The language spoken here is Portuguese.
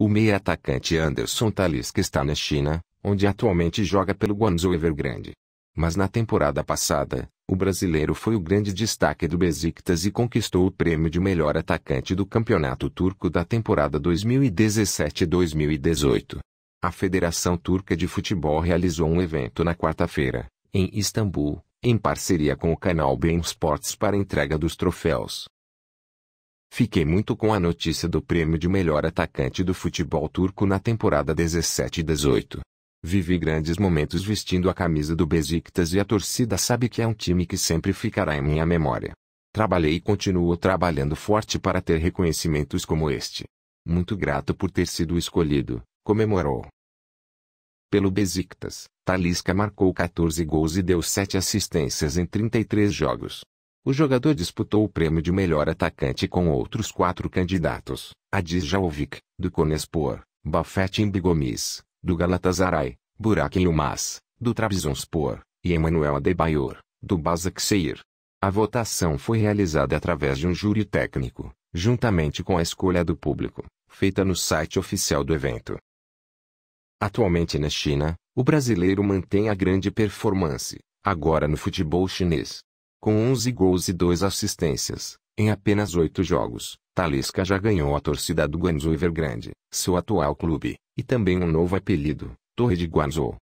O meia-atacante Anderson Talisca está na China, onde atualmente joga pelo Guangzhou Evergrande. Mas na temporada passada, o brasileiro foi o grande destaque do Besiktas e conquistou o prêmio de melhor atacante do campeonato turco da temporada 2017-2018. A Federação Turca de Futebol realizou um evento na quarta-feira, em Istambul, em parceria com o canal Bein Sports para entrega dos troféus. Fiquei muito com a notícia do prêmio de melhor atacante do futebol turco na temporada 17 e 18. Vivi grandes momentos vestindo a camisa do Besiktas e a torcida sabe que é um time que sempre ficará em minha memória. Trabalhei e continuo trabalhando forte para ter reconhecimentos como este. Muito grato por ter sido escolhido, comemorou. Pelo Besiktas, Talisca marcou 14 gols e deu 7 assistências em 33 jogos. O jogador disputou o prêmio de melhor atacante com outros quatro candidatos, Adisjavovic, do Konespor, Bafetin Bigomis, do Galatasaray, Burak Yilmaz, do Trabzonspor, e Emmanuel Adebayor, do Başakşehir. A votação foi realizada através de um júri técnico, juntamente com a escolha do público, feita no site oficial do evento. Atualmente na China, o brasileiro mantém a grande performance, agora no futebol chinês, com 11 gols e 2 assistências, em apenas 8 jogos, Talisca já ganhou a torcida do Guangzhou Evergrande, seu atual clube, e também um novo apelido, Torre de Guangzhou.